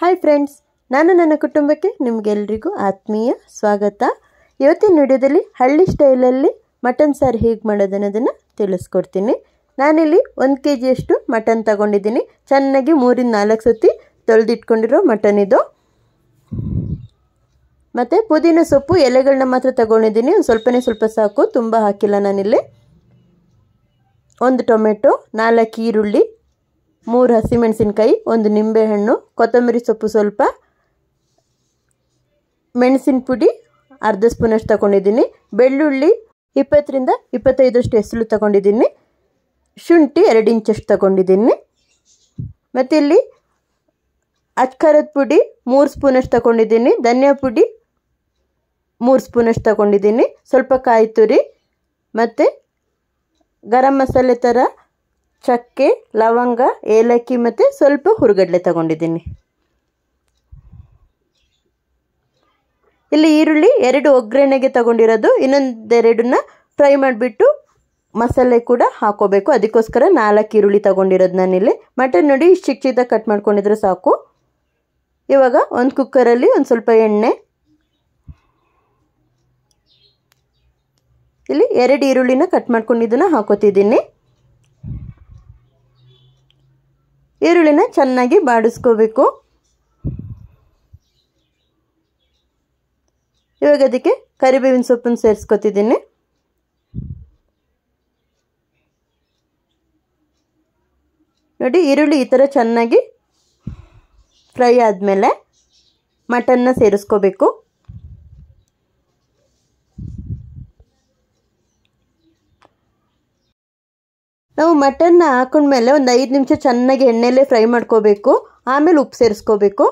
hi friends ನಾನು ನನ್ನ ಕುಟುಂಬಕ್ಕೆ ನಿಮಗೆಲ್ರಿಗೂ ಆತ್ಮೀಯ ಸ್ವಾಗತ ಇವತ್ತಿನ ವಿಡಿಯೋದಲ್ಲಿ ಹಳ್ಳಿ ಸ್ಟೈಲಲ್ಲಿ ಮಟನ್ ಸಾರು ಹೇಗೆ ಮಾಡೋದನ್ನೋದನ್ನು ತಿಳಿಸ್ಕೊಡ್ತೀನಿ ನಾನಿಲ್ಲಿ ಒಂದು ಕೆ ಜಿಯಷ್ಟು ಮಟನ್ ತಗೊಂಡಿದ್ದೀನಿ ಚೆನ್ನಾಗಿ ಮೂರಿಂದ ನಾಲ್ಕು ಸತಿ ತೊಳೆದಿಟ್ಕೊಂಡಿರೋ ಮಟನ್ ಇದು ಮತ್ತು ಪುದೀನ ಸೊಪ್ಪು ಎಲೆಗಳನ್ನ ಮಾತ್ರ ತಗೊಂಡಿದ್ದೀನಿ ಒಂದು ಸ್ವಲ್ಪನೇ ಸ್ವಲ್ಪ ಸಾಕು ತುಂಬ ಹಾಕಿಲ್ಲ ನಾನಿಲ್ಲಿ ಒಂದು ಟೊಮೆಟೊ ನಾಲ್ಕು ಈರುಳ್ಳಿ ಮೂರು ಹಸಿಮೆಣಸಿನಕಾಯಿ ಒಂದು ನಿಂಬೆಹಣ್ಣು ಕೊತ್ತಂಬರಿ ಸೊಪ್ಪು ಸ್ವಲ್ಪ ಮೆಣಸಿನ ಪುಡಿ ಅರ್ಧ ಸ್ಪೂನಷ್ಟು ತಗೊಂಡಿದ್ದೀನಿ ಬೆಳ್ಳುಳ್ಳಿ ಇಪ್ಪತ್ತರಿಂದ ಇಪ್ಪತ್ತೈದಷ್ಟು ಹೆಸರು ತಗೊಂಡಿದ್ದೀನಿ ಶುಂಠಿ ಎರಡು ಇಂಚಷ್ಟು ತಗೊಂಡಿದ್ದೀನಿ ಮತ್ತು ಇಲ್ಲಿ ಅಚ್ಕಾರದ ಪುಡಿ ಮೂರು ಸ್ಪೂನಷ್ಟು ತಗೊಂಡಿದ್ದೀನಿ ಧನಿಯಾ ಪುಡಿ ಮೂರು ಸ್ಪೂನಷ್ಟು ತಗೊಂಡಿದ್ದೀನಿ ಸ್ವಲ್ಪ ಕಾಯಿ ತುರಿ ಮತ್ತು ಗರಂ ಮಸಾಲೆ ಥರ ಚಕ್ಕೆ ಲವಂಗ ಏಲಕ್ಕಿ ಮತ್ತು ಸ್ವಲ್ಪ ಹುರುಗಡ್ಲೆ ತಗೊಂಡಿದ್ದೀನಿ ಇಲ್ಲಿ ಈರುಳ್ಳಿ ಎರಡು ಒಗ್ಗರಣೆಗೆ ತಗೊಂಡಿರೋದು ಇನ್ನೊಂದೆರಡನ್ನ ಫ್ರೈ ಮಾಡಿಬಿಟ್ಟು ಮಸಾಲೆ ಕೂಡ ಹಾಕೋಬೇಕು ಅದಕ್ಕೋಸ್ಕರ ನಾಲ್ಕು ಈರುಳ್ಳಿ ತಗೊಂಡಿರೋದು ನಾನಿಲ್ಲಿ ಮಟನ್ ನೋಡಿ ಇಷ್ಟು ಚಿಕ್ಕ ಚಿಕ್ಕದಾಗ ಕಟ್ ಮಾಡ್ಕೊಂಡಿದ್ರೆ ಸಾಕು ಇವಾಗ ಒಂದು ಕುಕ್ಕರಲ್ಲಿ ಒಂದು ಸ್ವಲ್ಪ ಎಣ್ಣೆ ಇಲ್ಲಿ ಎರಡು ಈರುಳ್ಳಿನ ಕಟ್ ಮಾಡ್ಕೊಂಡಿದ್ದನ್ನು ಹಾಕೋತಿದ್ದೀನಿ ಈರುಳ್ಳಿನ ಚೆನ್ನಾಗಿ ಬಾಡಿಸ್ಕೋಬೇಕು ಇವಾಗ ಅದಕ್ಕೆ ಕರಿಬೇವಿನ ಸೊಪ್ಪನ್ನು ಸೇರಿಸ್ಕೋತಿದ್ದೀನಿ ನೋಡಿ ಈರುಳ್ಳಿ ಈ ಥರ ಚೆನ್ನಾಗಿ ಫ್ರೈ ಆದಮೇಲೆ ಮಟನ್ನ ಸೇರಿಸ್ಕೋಬೇಕು ನಾವು ಮಟನ್ನ ಹಾಕೊಂಡ್ಮೇಲೆ ಒಂದು ಐದು ನಿಮಿಷ ಚೆನ್ನಾಗಿ ಎಣ್ಣೆಯಲ್ಲೇ ಫ್ರೈ ಮಾಡ್ಕೋಬೇಕು ಆಮೇಲೆ ಉಪ್ಪು ಸೇರಿಸ್ಕೋಬೇಕು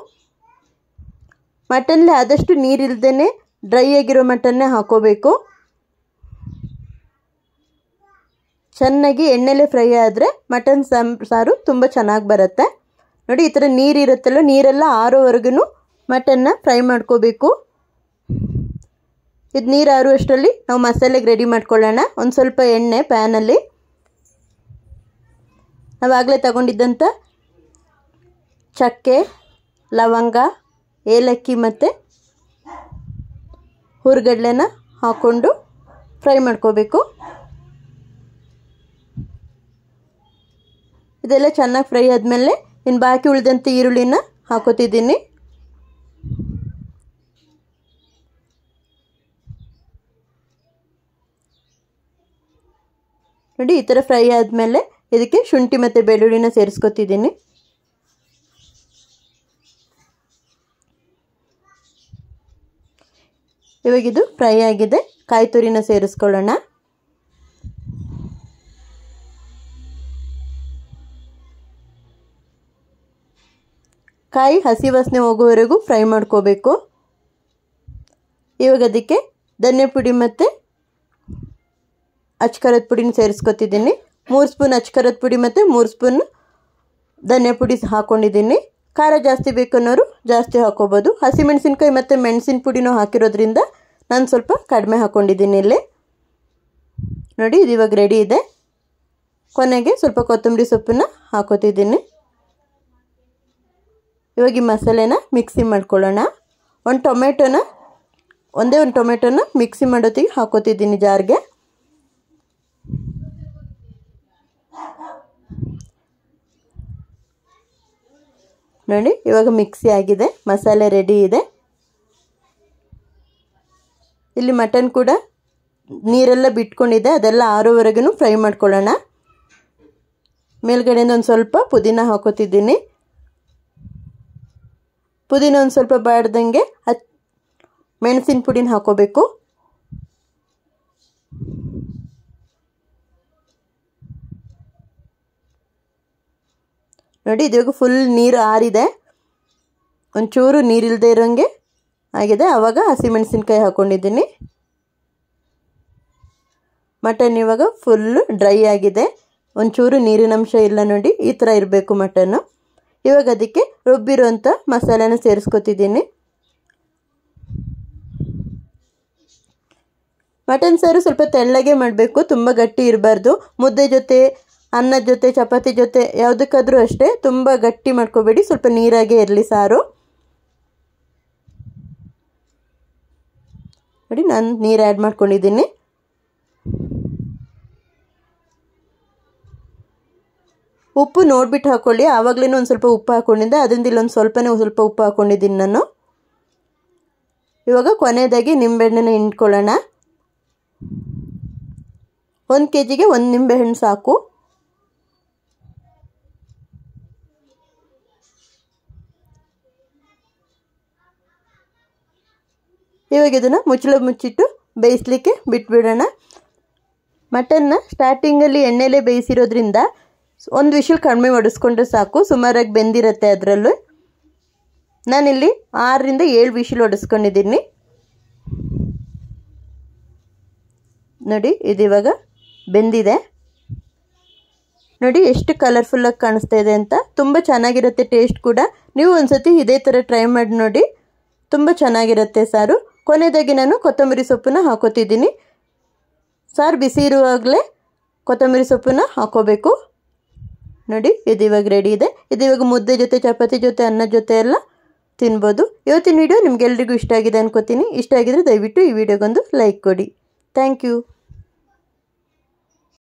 ಮಟನ್ಲೆ ಆದಷ್ಟು ನೀರಿಲ್ದೇ ಡ್ರೈ ಆಗಿರೋ ಮಟನ್ನೇ ಹಾಕೋಬೇಕು ಚೆನ್ನಾಗಿ ಎಣ್ಣೆಲೆ ಫ್ರೈ ಆದರೆ ಮಟನ್ ಸಾಂ ಸಾರು ತುಂಬ ಚೆನ್ನಾಗಿ ಬರುತ್ತೆ ನೋಡಿ ಈ ಥರ ನೀರಿರುತ್ತಲ್ಲ ನೀರೆಲ್ಲ ಆರೋವರೆಗೂ ಮಟನ್ನ ಫ್ರೈ ಮಾಡ್ಕೋಬೇಕು ಇದು ನೀರು ಆರುವಷ್ಟರಲ್ಲಿ ನಾವು ಮಸಾಲೆಗೆ ರೆಡಿ ಮಾಡ್ಕೊಳ್ಳೋಣ ಒಂದು ಸ್ವಲ್ಪ ಎಣ್ಣೆ ಪ್ಯಾನಲ್ಲಿ ನಾವಾಗಲೇ ತಗೊಂಡಿದ್ದಂಥ ಚಕ್ಕೆ ಲವಂಗ ಏಲಕ್ಕಿ ಮತ್ತು ಹುರ್ಗಡ್ಲೆನ ಹಾಕ್ಕೊಂಡು ಫ್ರೈ ಮಾಡ್ಕೋಬೇಕು ಇದೆಲ್ಲ ಚೆನ್ನಾಗಿ ಫ್ರೈ ಆದಮೇಲೆ ಇನ್ನು ಬಾಕಿ ಉಳಿದಂಥ ಈರುಳ್ಳಿನ ಹಾಕೋತಿದ್ದೀನಿ ನೋಡಿ ಈ ಥರ ಫ್ರೈ ಆದಮೇಲೆ ಇದಕ್ಕೆ ಶುಂಠಿ ಮತ್ತು ಬೆಳ್ಳುಳ್ಳಿನ ಸೇರಿಸ್ಕೊತಿದ್ದೀನಿ ಇವಾಗಿದು ಇದು ಫ್ರೈ ಆಗಿದೆ ಕಾಯಿ ತುರಿನ ಸೇರಿಸ್ಕೊಳ್ಳೋಣ ಕಾಯಿ ಹಸಿ ವಾಸನೆ ಹೋಗುವವರೆಗೂ ಫ್ರೈ ಮಾಡ್ಕೋಬೇಕು ಇವಾಗ ಅದಕ್ಕೆ ಧನ್ಯ ಪುಡಿ ಮತ್ತು ಅಚ್ಕರದ ಪುಡಿನ ಸೇರಿಸ್ಕೊತಿದ್ದೀನಿ ಮೂರು ಸ್ಪೂನ್ ಅಚ್ಕರದ ಪುಡಿ ಮತ್ತು ಮೂರು ಸ್ಪೂನ್ ಧನಿಯಾ ಪುಡಿ ಹಾಕ್ಕೊಂಡಿದ್ದೀನಿ ಖಾರ ಜಾಸ್ತಿ ಬೇಕನ್ನೋರು ಜಾಸ್ತಿ ಹಸಿ ಹಸಿಮೆಣಸಿನ್ಕಾಯಿ ಮತ್ತು ಮೆಣಸಿನ ಪುಡಿನೂ ಹಾಕಿರೋದ್ರಿಂದ ನಾನು ಸ್ವಲ್ಪ ಕಡಿಮೆ ಹಾಕ್ಕೊಂಡಿದ್ದೀನಿ ಇಲ್ಲಿ ನೋಡಿ ಇದು ಇವಾಗ ರೆಡಿ ಇದೆ ಕೊನೆಗೆ ಸ್ವಲ್ಪ ಕೊತ್ತಂಬರಿ ಸೊಪ್ಪನ್ನು ಹಾಕೋತಿದ್ದೀನಿ ಇವಾಗ ಈ ಮಸಾಲೆನ ಮಿಕ್ಸಿ ಮಾಡ್ಕೊಳ್ಳೋಣ ಒಂದು ಟೊಮೆಟೊನ ಒಂದೇ ಒಂದು ಟೊಮೆಟೊನ ಮಿಕ್ಸಿ ಮಾಡೋತ್ತಿಗೆ ಹಾಕೋತಿದ್ದೀನಿ ಜಾರ್ಗೆ ನೋಡಿ ಇವಾಗ ಮಿಕ್ಸಿ ಆಗಿದೆ ಮಸಾಲೆ ರೆಡಿ ಇದೆ ಇಲ್ಲಿ ಮಟನ್ ಕೂಡ ನೀರೆಲ್ಲ ಬಿಟ್ಕೊಂಡಿದೆ ಅದೆಲ್ಲ ಆರೋವರೆಗೂ ಫ್ರೈ ಮಾಡ್ಕೊಳ್ಳೋಣ ಮೇಲ್ಗಡೆಯಿಂದ ಒಂದು ಸ್ವಲ್ಪ ಪುದೀನ ಹಾಕೋತಿದ್ದೀನಿ ಪುದೀನ ಒಂದು ಸ್ವಲ್ಪ ಬಾಡ್ದಂಗೆ ಹ ಮೆಣಸಿನ ಪುಡಿನ ಹಾಕೋಬೇಕು ನೋಡಿ ಇದ್ರಾಗ ಫುಲ್ ನೀರು ಆರಿದೆ ಒಂಚೂರು ನೀರಿಲ್ಲದೆ ಇರೋಂಗೆ ಆಗಿದೆ ಆವಾಗ ಹಸಿಮೆಣಸಿನ್ಕಾಯಿ ಹಾಕ್ಕೊಂಡಿದ್ದೀನಿ ಮಟನ್ ಇವಾಗ ಫುಲ್ಲು ಡ್ರೈ ಆಗಿದೆ ಒಂಚೂರು ನೀರಿನಂಶ ಇಲ್ಲ ನೋಡಿ ಈ ಥರ ಇರಬೇಕು ಮಟನ್ನು ಇವಾಗ ಅದಕ್ಕೆ ರುಬ್ಬಿರೋಂಥ ಮಸಾಲೆನ ಸೇರಿಸ್ಕೊತಿದ್ದೀನಿ ಮಟನ್ ಸಾರು ಸ್ವಲ್ಪ ತೆಳ್ಳಗೆ ಮಾಡಬೇಕು ತುಂಬ ಗಟ್ಟಿ ಇರಬಾರ್ದು ಮುದ್ದೆ ಜೊತೆ ಅನ್ನ ಜೊತೆ ಚಪಾತಿ ಜೊತೆ ಯಾವುದಕ್ಕಾದರೂ ಅಷ್ಟೇ ತುಂಬ ಗಟ್ಟಿ ಮಾಡ್ಕೋಬೇಡಿ ಸ್ವಲ್ಪ ನೀರಾಗೇ ಇರಲಿ ಸಾರು ನೋಡಿ ನಾನು ನೀರು ಆ್ಯಡ್ ಮಾಡ್ಕೊಂಡಿದ್ದೀನಿ ಉಪ್ಪು ನೋಡ್ಬಿಟ್ಟು ಹಾಕ್ಕೊಳ್ಳಿ ಆವಾಗಲೇ ಒಂದು ಸ್ವಲ್ಪ ಉಪ್ಪು ಹಾಕ್ಕೊಂಡಿದ್ದೆ ಅದರಿಂದ ಇಲ್ಲೊಂದು ಸ್ವಲ್ಪನೇ ಸ್ವಲ್ಪ ಉಪ್ಪು ಹಾಕ್ಕೊಂಡಿದ್ದೀನಿ ನಾನು ಇವಾಗ ಕೊನೆಯದಾಗಿ ನಿಂಬೆಹಣ್ಣನ್ನು ಹಿಂಡ್ಕೊಳ್ಳೋಣ ಒಂದು ಕೆ ಜಿಗೆ ಒಂದು ನಿಂಬೆಹಣ್ಣು ಸಾಕು ಇವಾಗ ಇದನ್ನು ಮುಚ್ಚಳ ಮುಚ್ಚಿಟ್ಟು ಬೇಯಿಸಲಿಕ್ಕೆ ಬಿಟ್ಬಿಡೋಣ ಮಟನ್ನ ಸ್ಟಾರ್ಟಿಂಗಲ್ಲಿ ಎಣ್ಣೆಲೇ ಬೇಯಿಸಿರೋದ್ರಿಂದ ಒಂದು ವಿಷಲ್ ಕಡಿಮೆ ಹೊಡೆಸ್ಕೊಂಡ್ರೆ ಸಾಕು ಸುಮಾರಾಗಿ ಬೆಂದಿರುತ್ತೆ ಅದರಲ್ಲೂ ನಾನಿಲ್ಲಿ ಆರರಿಂದ ಏಳು ವಿಷಲ್ ಹೊಡೆಸ್ಕೊಂಡಿದ್ದೀನಿ ನೋಡಿ ಇದು ಇವಾಗ ಬೆಂದಿದೆ ನೋಡಿ ಎಷ್ಟು ಕಲರ್ಫುಲ್ಲಾಗಿ ಕಾಣಿಸ್ತಾ ಇದೆ ಅಂತ ತುಂಬ ಚೆನ್ನಾಗಿರುತ್ತೆ ಟೇಸ್ಟ್ ಕೂಡ ನೀವು ಒಂದು ಸತಿ ಇದೇ ಥರ ಟ್ರೈ ಮಾಡಿ ನೋಡಿ ತುಂಬ ಚೆನ್ನಾಗಿರುತ್ತೆ ಸಾರು ಕೊನೆದಾಗಿ ನಾನು ಕೊತ್ತಂಬರಿ ಸೊಪ್ಪನ್ನು ಹಾಕೋತಿದ್ದೀನಿ ಸಾರು ಬಿಸಿ ಇರುವಾಗಲೇ ಕೊತ್ತಂಬರಿ ಸೊಪ್ಪನ್ನು ಹಾಕೋಬೇಕು ನೋಡಿ ಇದು ಇವಾಗ ರೆಡಿ ಇದೆ ಇದು ಇವಾಗ ಮುದ್ದೆ ಜೊತೆ ಚಪಾತಿ ಜೊತೆ ಅನ್ನ ಜೊತೆ ಎಲ್ಲ ತಿನ್ಬೋದು ಇವತ್ತಿನ ವಿಡಿಯೋ ನಿಮಗೆಲ್ರಿಗೂ ಇಷ್ಟ ಆಗಿದೆ ಅನ್ಕೋತೀನಿ ಇಷ್ಟ ಆಗಿದರೆ ದಯವಿಟ್ಟು ಈ ವಿಡಿಯೋಗೊಂದು ಲೈಕ್ ಕೊಡಿ ಥ್ಯಾಂಕ್ ಯು